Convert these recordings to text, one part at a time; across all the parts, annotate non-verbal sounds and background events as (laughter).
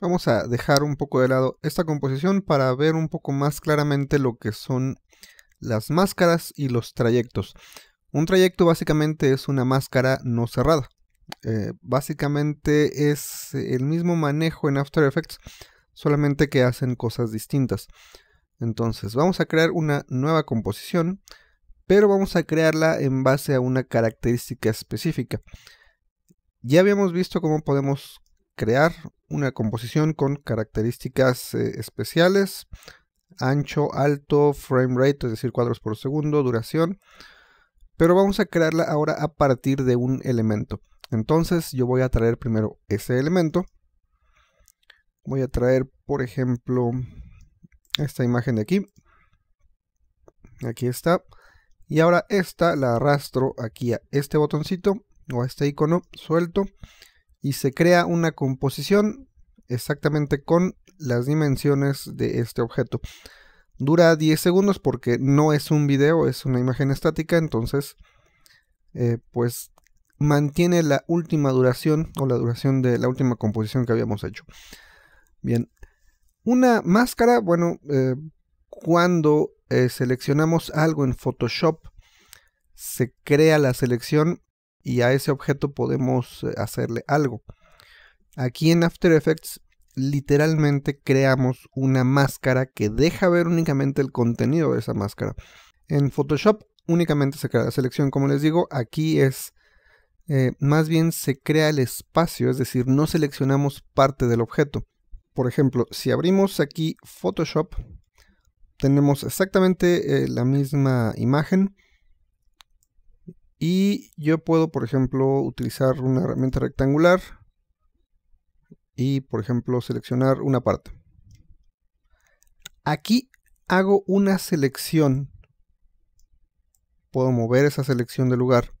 vamos a dejar un poco de lado esta composición para ver un poco más claramente lo que son las máscaras y los trayectos. Un trayecto básicamente es una máscara no cerrada. Eh, básicamente es el mismo manejo en After Effects, solamente que hacen cosas distintas. Entonces vamos a crear una nueva composición, pero vamos a crearla en base a una característica específica. Ya habíamos visto cómo podemos crear una composición con características eh, especiales, ancho, alto, frame rate, es decir, cuadros por segundo, duración, pero vamos a crearla ahora a partir de un elemento. Entonces yo voy a traer primero ese elemento, voy a traer por ejemplo esta imagen de aquí, aquí está, y ahora esta la arrastro aquí a este botoncito o a este icono suelto, y se crea una composición exactamente con las dimensiones de este objeto. Dura 10 segundos porque no es un video, es una imagen estática, entonces eh, pues mantiene la última duración o la duración de la última composición que habíamos hecho. Bien, una máscara, bueno, eh, cuando eh, seleccionamos algo en Photoshop, se crea la selección y a ese objeto podemos eh, hacerle algo. Aquí en After Effects literalmente creamos una máscara que deja ver únicamente el contenido de esa máscara. En Photoshop únicamente se crea la selección, como les digo, aquí es eh, más bien se crea el espacio, es decir, no seleccionamos parte del objeto. Por ejemplo, si abrimos aquí Photoshop, tenemos exactamente eh, la misma imagen y yo puedo, por ejemplo, utilizar una herramienta rectangular y, por ejemplo, seleccionar una parte. Aquí hago una selección. Puedo mover esa selección de lugar.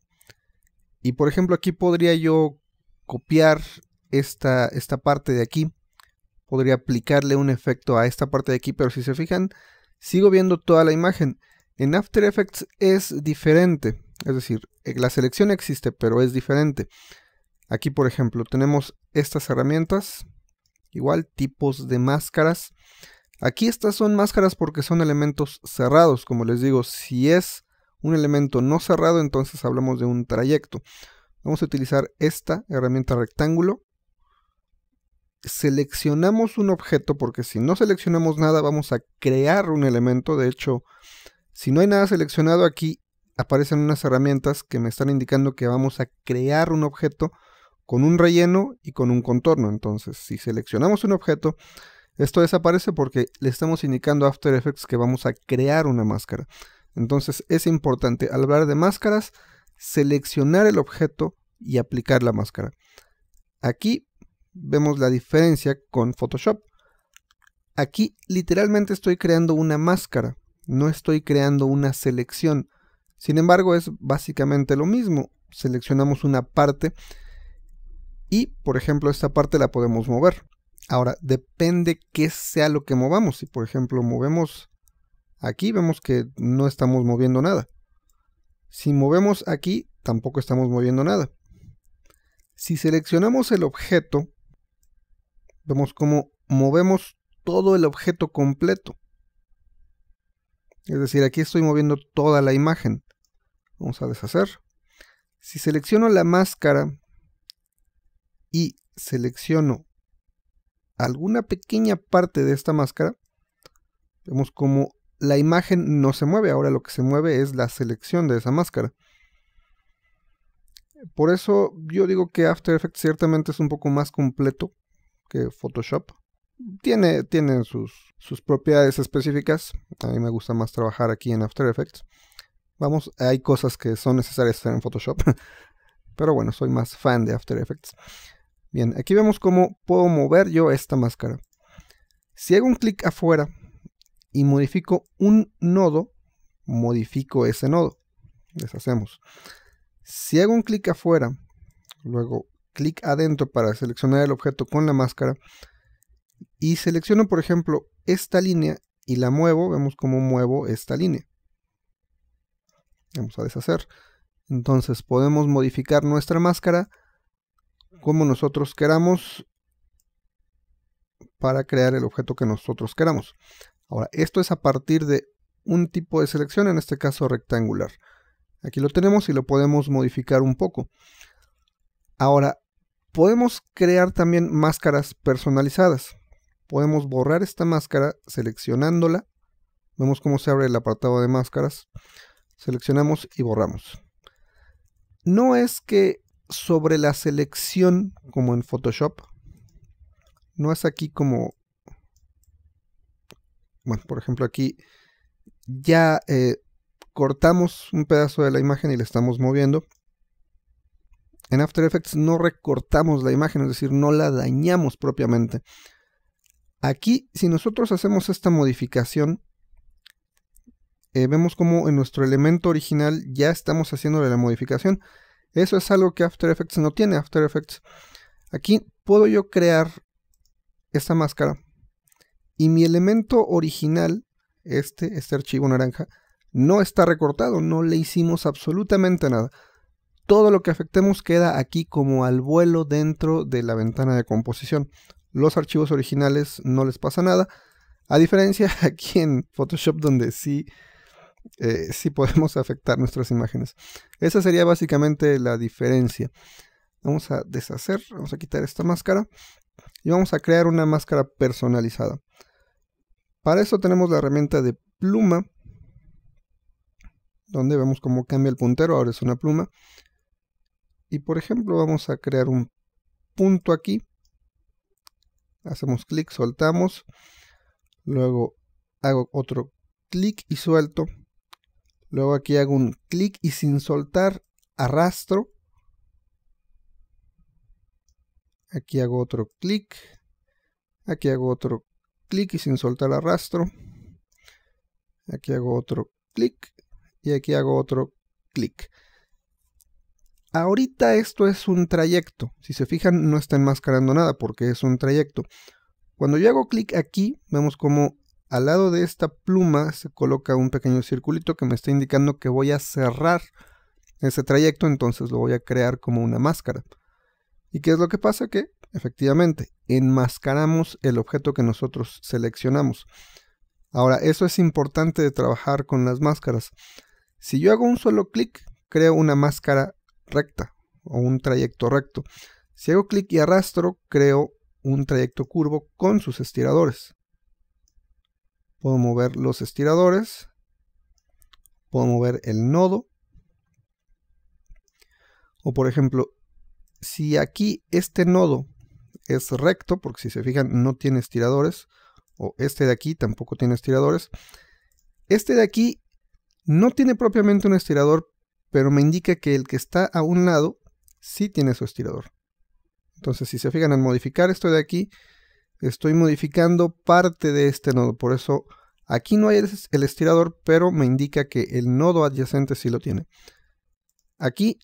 Y, por ejemplo, aquí podría yo copiar esta, esta parte de aquí. Podría aplicarle un efecto a esta parte de aquí, pero si se fijan, sigo viendo toda la imagen. En After Effects es diferente es decir, eh, la selección existe, pero es diferente. Aquí, por ejemplo, tenemos estas herramientas, igual tipos de máscaras. Aquí estas son máscaras porque son elementos cerrados, como les digo, si es un elemento no cerrado, entonces hablamos de un trayecto. Vamos a utilizar esta herramienta rectángulo. Seleccionamos un objeto porque si no seleccionamos nada vamos a crear un elemento. De hecho, si no hay nada seleccionado aquí, aparecen unas herramientas que me están indicando que vamos a crear un objeto con un relleno y con un contorno. Entonces, si seleccionamos un objeto, esto desaparece porque le estamos indicando a After Effects que vamos a crear una máscara. Entonces es importante al hablar de máscaras, seleccionar el objeto y aplicar la máscara. Aquí vemos la diferencia con Photoshop. Aquí literalmente estoy creando una máscara, no estoy creando una selección. Sin embargo, es básicamente lo mismo. Seleccionamos una parte y, por ejemplo, esta parte la podemos mover. Ahora, depende qué sea lo que movamos. Si, por ejemplo, movemos aquí, vemos que no estamos moviendo nada. Si movemos aquí, tampoco estamos moviendo nada. Si seleccionamos el objeto, vemos cómo movemos todo el objeto completo. Es decir, aquí estoy moviendo toda la imagen. Vamos a deshacer. Si selecciono la máscara y selecciono alguna pequeña parte de esta máscara, vemos como la imagen no se mueve. Ahora lo que se mueve es la selección de esa máscara. Por eso yo digo que After Effects ciertamente es un poco más completo que Photoshop. Tiene, sus, sus propiedades específicas. A mí me gusta más trabajar aquí en After Effects. Vamos, hay cosas que son necesarias en Photoshop. (laughs) Pero bueno, soy más fan de After Effects. Bien, aquí vemos cómo puedo mover yo esta máscara. Si hago un clic afuera y modifico un nodo, modifico ese nodo. Deshacemos. Si hago un clic afuera, luego clic adentro para seleccionar el objeto con la máscara y selecciono por ejemplo esta línea y la muevo, vemos cómo muevo esta línea. Vamos a deshacer. Entonces podemos modificar nuestra máscara como nosotros queramos para crear el objeto que nosotros queramos. Ahora, esto es a partir de un tipo de selección, en este caso rectangular. Aquí lo tenemos y lo podemos modificar un poco. Ahora, podemos crear también máscaras personalizadas. Podemos borrar esta máscara seleccionándola. Vemos cómo se abre el apartado de máscaras. Seleccionamos y borramos. No es que sobre la selección, como en Photoshop, no es aquí como... Bueno, por ejemplo aquí ya eh, cortamos un pedazo de la imagen y la estamos moviendo. En After Effects no recortamos la imagen, es decir, no la dañamos propiamente. Aquí, si nosotros hacemos esta modificación, eh, vemos como en nuestro elemento original ya estamos haciéndole la modificación. Eso es algo que After Effects no tiene. After Effects. Aquí puedo yo crear esta máscara y mi elemento original, este, este archivo naranja, no está recortado, no le hicimos absolutamente nada. Todo lo que afectemos queda aquí como al vuelo dentro de la ventana de composición. Los archivos originales no les pasa nada. A diferencia (laughs) aquí en Photoshop donde sí eh, si podemos (laughs) afectar nuestras imágenes. Esa sería básicamente la diferencia. Vamos a deshacer, vamos a quitar esta máscara y vamos a crear una máscara personalizada. Para eso tenemos la herramienta de pluma, donde vemos cómo cambia el puntero, ahora es una pluma. Y por ejemplo vamos a crear un punto aquí, hacemos clic, soltamos, luego hago otro clic y suelto Luego aquí hago un clic y sin soltar arrastro. Aquí hago otro clic. Aquí hago otro clic y sin soltar arrastro. Aquí hago otro clic y aquí hago otro clic. Ahorita esto es un trayecto. Si se fijan, no está enmascarando nada porque es un trayecto. Cuando yo hago clic aquí, vemos como al lado de esta pluma se coloca un pequeño circulito que me está indicando que voy a cerrar ese trayecto, entonces lo voy a crear como una máscara. ¿Y qué es lo que pasa? Que efectivamente enmascaramos el objeto que nosotros seleccionamos. Ahora, eso es importante de trabajar con las máscaras. Si yo hago un solo clic, creo una máscara recta o un trayecto recto. Si hago clic y arrastro, creo un trayecto curvo con sus estiradores. Puedo mover los estiradores. Puedo mover el nodo. O por ejemplo, si aquí este nodo es recto, porque si se fijan no tiene estiradores, o este de aquí tampoco tiene estiradores, este de aquí no tiene propiamente un estirador, pero me indica que el que está a un lado sí tiene su estirador. Entonces, si se fijan al modificar esto de aquí, estoy modificando parte de este nodo. Por eso aquí no hay el estirador, pero me indica que el nodo adyacente sí lo tiene. Aquí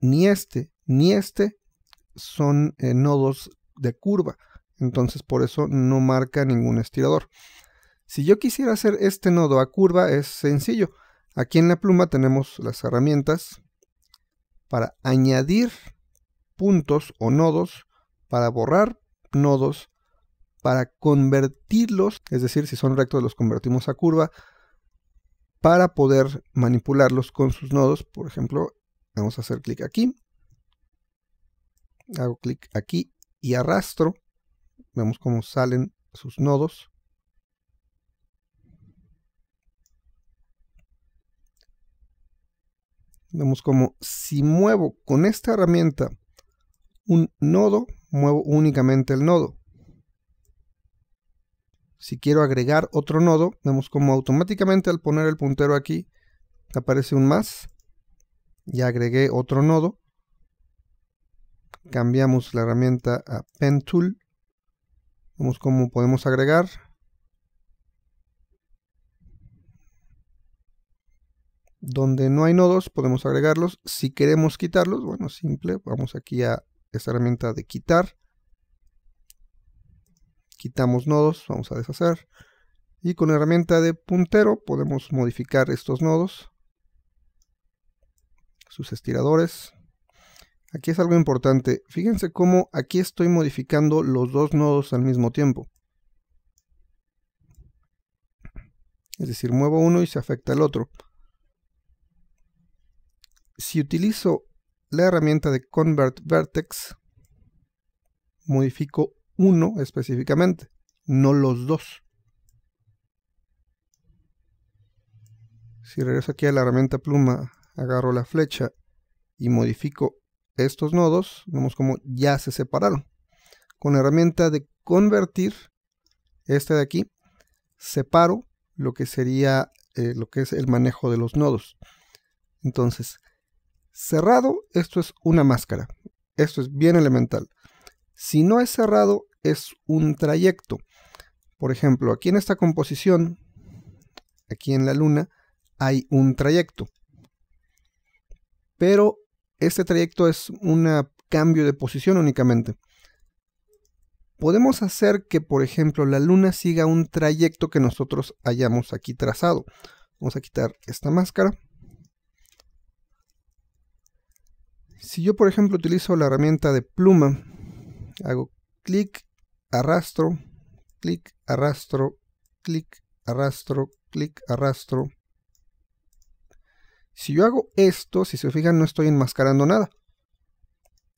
ni este ni este son eh, nodos de curva. Entonces por eso no marca ningún estirador. Si yo quisiera hacer este nodo a curva es sencillo. Aquí en la pluma tenemos las herramientas para añadir puntos o nodos, para borrar nodos para convertirlos, es decir, si son rectos los convertimos a curva, para poder manipularlos con sus nodos. Por ejemplo, vamos a hacer clic aquí, hago clic aquí y arrastro, vemos cómo salen sus nodos. Vemos cómo si muevo con esta herramienta un nodo, muevo únicamente el nodo si quiero agregar otro nodo, vemos como automáticamente al poner el puntero aquí aparece un más. Ya agregué otro nodo. Cambiamos la herramienta a Pen Tool. Vemos cómo podemos agregar. Donde no hay nodos podemos agregarlos. Si queremos quitarlos, bueno, simple, vamos aquí a esta herramienta de quitar quitamos nodos, vamos a deshacer. Y con la herramienta de puntero podemos modificar estos nodos, sus estiradores. Aquí es algo importante. Fíjense cómo aquí estoy modificando los dos nodos al mismo tiempo. Es decir, muevo uno y se afecta el otro. Si utilizo la herramienta de Convert Vertex, modifico uno específicamente, no los dos. Si regreso aquí a la herramienta pluma, agarro la flecha y modifico estos nodos, vemos como ya se separaron. Con la herramienta de convertir, este de aquí, separo lo que sería eh, lo que es el manejo de los nodos. Entonces, cerrado, esto es una máscara. Esto es bien elemental. Si no es cerrado, es un trayecto. Por ejemplo, aquí en esta composición, aquí en la luna, hay un trayecto. Pero este trayecto es un cambio de posición únicamente. Podemos hacer que, por ejemplo, la luna siga un trayecto que nosotros hayamos aquí trazado. Vamos a quitar esta máscara. Si yo, por ejemplo, utilizo la herramienta de pluma, hago clic arrastro, clic, arrastro, clic, arrastro, clic, arrastro. Si yo hago esto, si se fijan, no estoy enmascarando nada.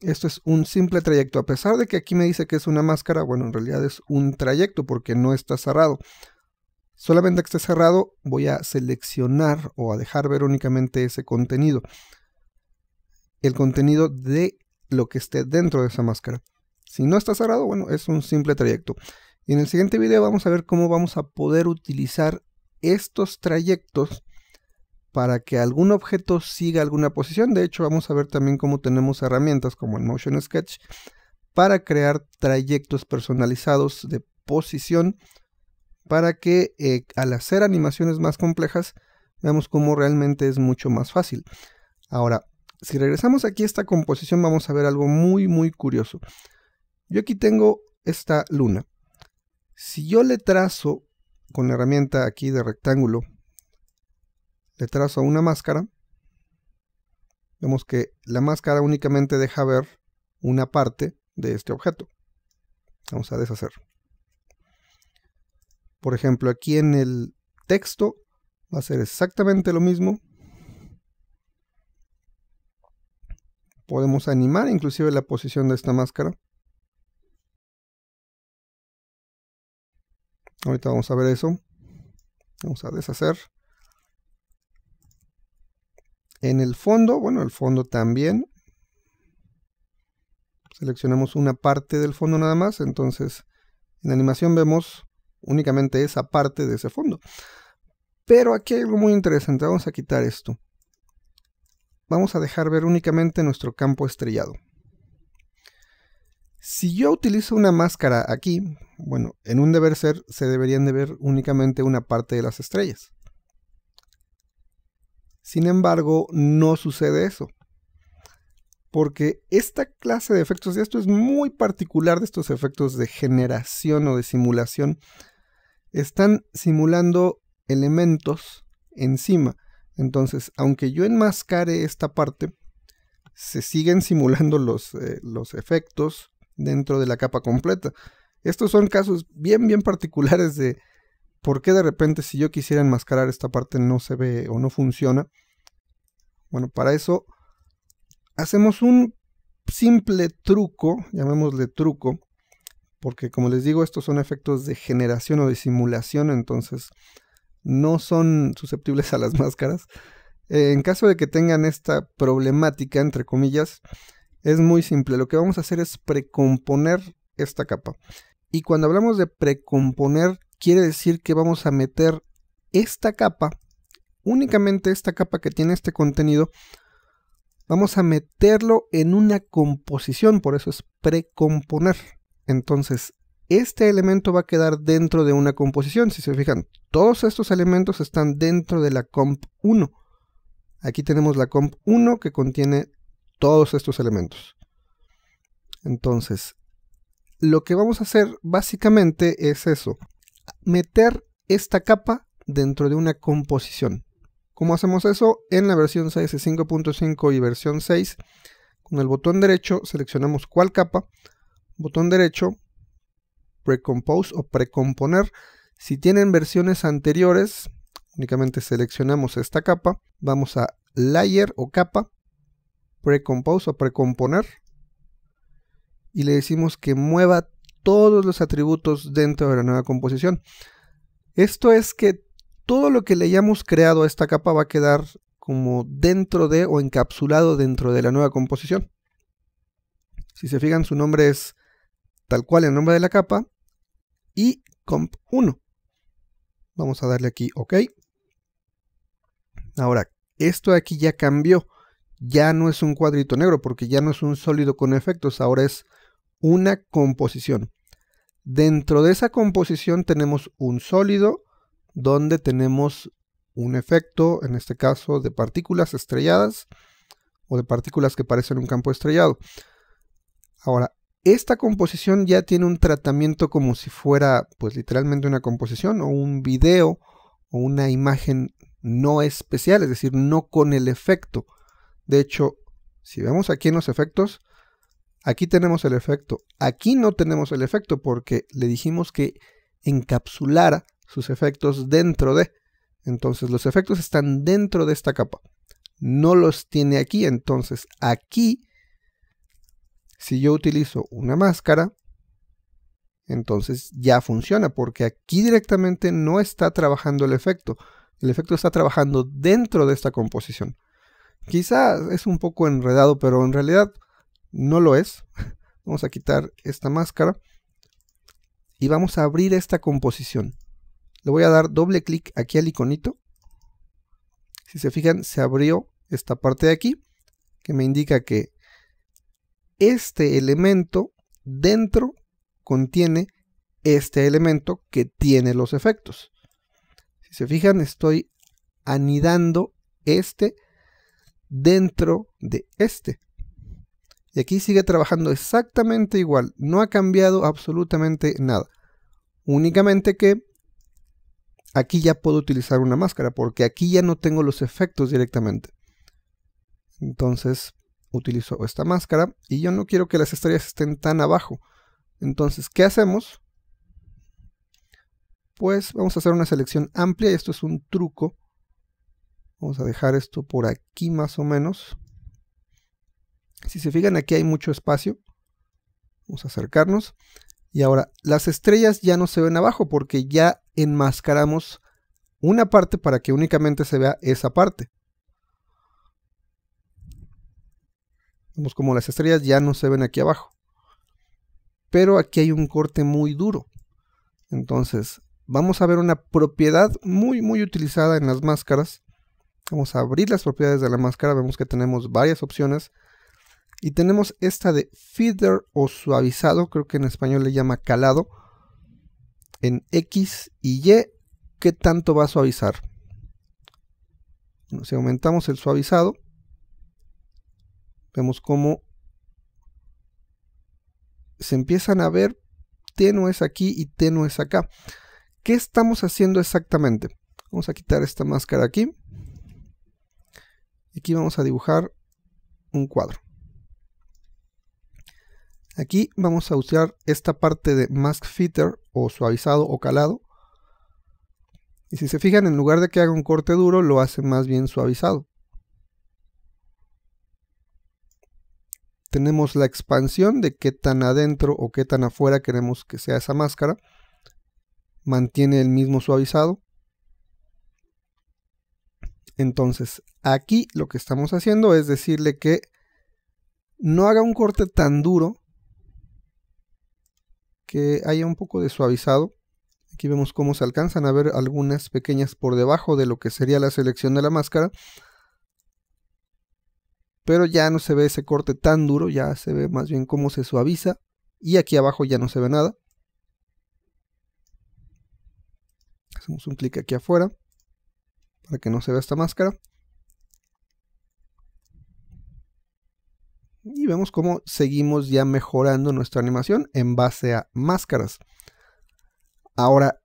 Esto es un simple trayecto, a pesar de que aquí me dice que es una máscara, bueno, en realidad es un trayecto porque no está cerrado. Solamente que esté cerrado voy a seleccionar o a dejar ver únicamente ese contenido. El contenido de lo que esté dentro de esa máscara. Si no está cerrado, bueno, es un simple trayecto. Y en el siguiente video vamos a ver cómo vamos a poder utilizar estos trayectos para que algún objeto siga alguna posición. De hecho, vamos a ver también cómo tenemos herramientas como el Motion Sketch para crear trayectos personalizados de posición para que eh, al hacer animaciones más complejas veamos cómo realmente es mucho más fácil. Ahora, si regresamos aquí a esta composición vamos a ver algo muy muy curioso. Yo aquí tengo esta luna. Si yo le trazo con la herramienta aquí de rectángulo, le trazo una máscara. Vemos que la máscara únicamente deja ver una parte de este objeto. Vamos a deshacer. Por ejemplo, aquí en el texto va a ser exactamente lo mismo. Podemos animar inclusive la posición de esta máscara. Ahorita vamos a ver eso. Vamos a deshacer. En el fondo, bueno, el fondo también. Seleccionamos una parte del fondo nada más. Entonces, en animación vemos únicamente esa parte de ese fondo. Pero aquí hay algo muy interesante. Vamos a quitar esto. Vamos a dejar ver únicamente nuestro campo estrellado. Si yo utilizo una máscara aquí, bueno, en un deber ser se deberían de ver únicamente una parte de las estrellas. Sin embargo, no sucede eso. Porque esta clase de efectos, y esto es muy particular de estos efectos de generación o de simulación, están simulando elementos encima. Entonces, aunque yo enmascare esta parte, se siguen simulando los, eh, los efectos dentro de la capa completa. Estos son casos bien, bien particulares de por qué de repente si yo quisiera enmascarar esta parte no se ve o no funciona. Bueno, para eso hacemos un simple truco, llamémosle truco, porque como les digo, estos son efectos de generación o de simulación, entonces no son susceptibles a las (laughs) máscaras. Eh, en caso de que tengan esta problemática, entre comillas, es muy simple. Lo que vamos a hacer es precomponer esta capa. Y cuando hablamos de precomponer, quiere decir que vamos a meter esta capa, únicamente esta capa que tiene este contenido, vamos a meterlo en una composición, por eso es precomponer. Entonces, este elemento va a quedar dentro de una composición. Si se fijan, todos estos elementos están dentro de la comp 1. Aquí tenemos la comp 1 que contiene todos estos elementos. Entonces, lo que vamos a hacer básicamente es eso, meter esta capa dentro de una composición. ¿Cómo hacemos eso? En la versión 6 5.5 y versión 6, con el botón derecho seleccionamos cuál capa, botón derecho, precompose o precomponer. Si tienen versiones anteriores, únicamente seleccionamos esta capa, vamos a layer o capa, precompose o precomponer, y le decimos que mueva todos los atributos dentro de la nueva composición. Esto es que todo lo que le hayamos creado a esta capa va a quedar como dentro de o encapsulado dentro de la nueva composición. Si se fijan, su nombre es tal cual el nombre de la capa y comp1. Vamos a darle aquí OK. Ahora, esto aquí ya cambió. Ya no es un cuadrito negro porque ya no es un sólido con efectos, ahora es una composición. Dentro de esa composición tenemos un sólido donde tenemos un efecto, en este caso, de partículas estrelladas o de partículas que parecen un campo estrellado. Ahora, esta composición ya tiene un tratamiento como si fuera, pues literalmente una composición o un video o una imagen no especial, es decir, no con el efecto. De hecho, si vemos aquí en los efectos, Aquí tenemos el efecto. Aquí no tenemos el efecto porque le dijimos que encapsulara sus efectos dentro de. Entonces los efectos están dentro de esta capa. No los tiene aquí. Entonces aquí, si yo utilizo una máscara, entonces ya funciona porque aquí directamente no está trabajando el efecto. El efecto está trabajando dentro de esta composición. Quizás es un poco enredado, pero en realidad no lo es. (laughs) Vamos a quitar esta máscara y vamos a abrir esta composición. Le voy a dar doble clic aquí al iconito. Si se fijan, se abrió esta parte de aquí que me indica que este elemento dentro contiene este elemento que tiene los efectos. Si se fijan, estoy anidando este dentro de este. Y aquí sigue trabajando exactamente igual, no ha cambiado absolutamente nada. Únicamente que aquí ya puedo utilizar una máscara porque aquí ya no tengo los efectos directamente. Entonces utilizo esta máscara y yo no quiero que las estrellas estén tan abajo. Entonces, ¿qué hacemos? Pues vamos a hacer una selección amplia y esto es un truco. Vamos a dejar esto por aquí más o menos. Si se fijan aquí hay mucho espacio. Vamos a acercarnos. Y ahora, las estrellas ya no se ven abajo porque ya enmascaramos una parte para que únicamente se vea esa parte. Vemos como las estrellas ya no se ven aquí abajo. Pero aquí hay un corte muy duro. Entonces, vamos a ver una propiedad muy, muy utilizada en las máscaras. Vamos a abrir las propiedades de la máscara. Vemos que tenemos varias opciones. Y tenemos esta de feeder o suavizado, creo que en español le llama calado, en X y Y. ¿Qué tanto va a suavizar? si aumentamos el suavizado, vemos cómo se empiezan a ver no es aquí y no es acá. ¿Qué estamos haciendo exactamente? Vamos a quitar esta máscara aquí. Aquí vamos a dibujar un cuadro. Aquí vamos a usar esta parte de Mask Fitter o suavizado o calado. Y si se fijan, en lugar de que haga un corte duro, lo hace más bien suavizado. Tenemos la expansión de qué tan adentro o qué tan afuera queremos que sea esa máscara. Mantiene el mismo suavizado. Entonces, aquí lo que estamos haciendo es decirle que no haga un corte tan duro que haya un poco de suavizado. Aquí vemos cómo se alcanzan a ver algunas pequeñas por debajo de lo que sería la selección de la máscara. Pero ya no se ve ese corte tan duro, ya se ve más bien cómo se suaviza. Y aquí abajo ya no se ve nada. Hacemos un clic aquí afuera para que no se vea esta máscara. y vemos cómo seguimos ya mejorando nuestra animación en base a máscaras. Ahora,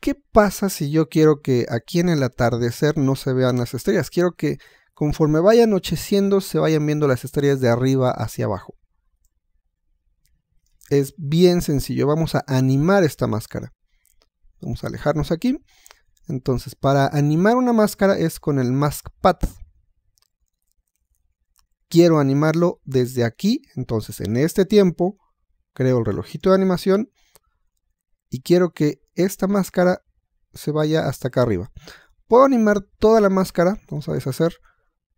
¿qué pasa si yo quiero que aquí en el atardecer no se vean las estrellas? Quiero que conforme vaya anocheciendo se vayan viendo las estrellas de arriba hacia abajo. Es bien sencillo, vamos a animar esta máscara. Vamos a alejarnos aquí. Entonces, para animar una máscara es con el mask path quiero animarlo desde aquí, entonces en este tiempo creo el relojito de animación y quiero que esta máscara se vaya hasta acá arriba. Puedo animar toda la máscara, vamos a deshacer,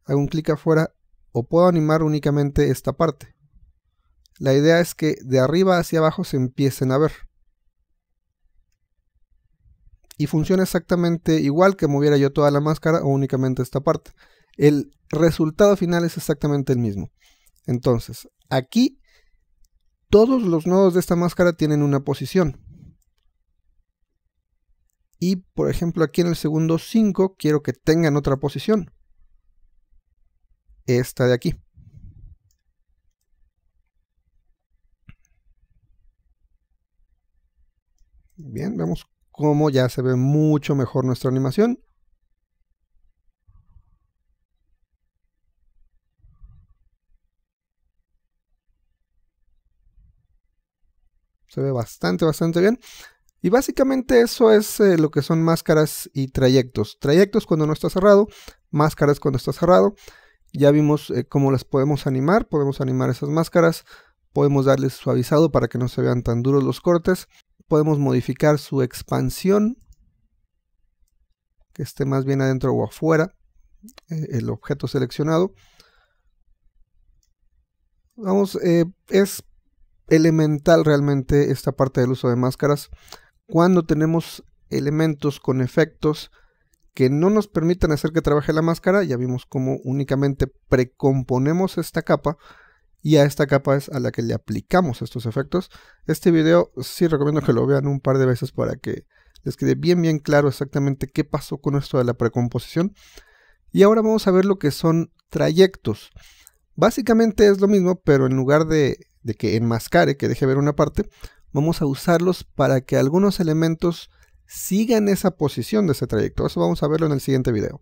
hago un clic afuera o puedo animar únicamente esta parte. La idea es que de arriba hacia abajo se empiecen a ver. Y funciona exactamente igual que moviera yo toda la máscara o únicamente esta parte el resultado final es exactamente el mismo. Entonces, aquí todos los nodos de esta máscara tienen una posición. Y por ejemplo aquí en el segundo 5 quiero que tengan otra posición. Esta de aquí. Bien, vemos cómo ya se ve mucho mejor nuestra animación. Se ve bastante, bastante bien. Y básicamente eso es eh, lo que son máscaras y trayectos. Trayectos cuando no está cerrado, máscaras cuando está cerrado. Ya vimos eh, cómo las podemos animar, podemos animar esas máscaras, podemos darles suavizado para que no se vean tan duros los cortes, podemos modificar su expansión, que esté más bien adentro o afuera, eh, el objeto seleccionado. Vamos, es elemental realmente esta parte del uso de máscaras cuando tenemos elementos con efectos que no nos permitan hacer que trabaje la máscara, ya vimos cómo únicamente precomponemos esta capa y a esta capa es a la que le aplicamos estos efectos. Este video sí recomiendo que lo vean un par de veces para que les quede bien bien claro exactamente qué pasó con esto de la precomposición. Y ahora vamos a ver lo que son trayectos. Básicamente es lo mismo, pero en lugar de de que enmascare, que deje ver una parte, vamos a usarlos para que algunos elementos sigan esa posición de ese trayecto. Eso vamos a verlo en el siguiente video.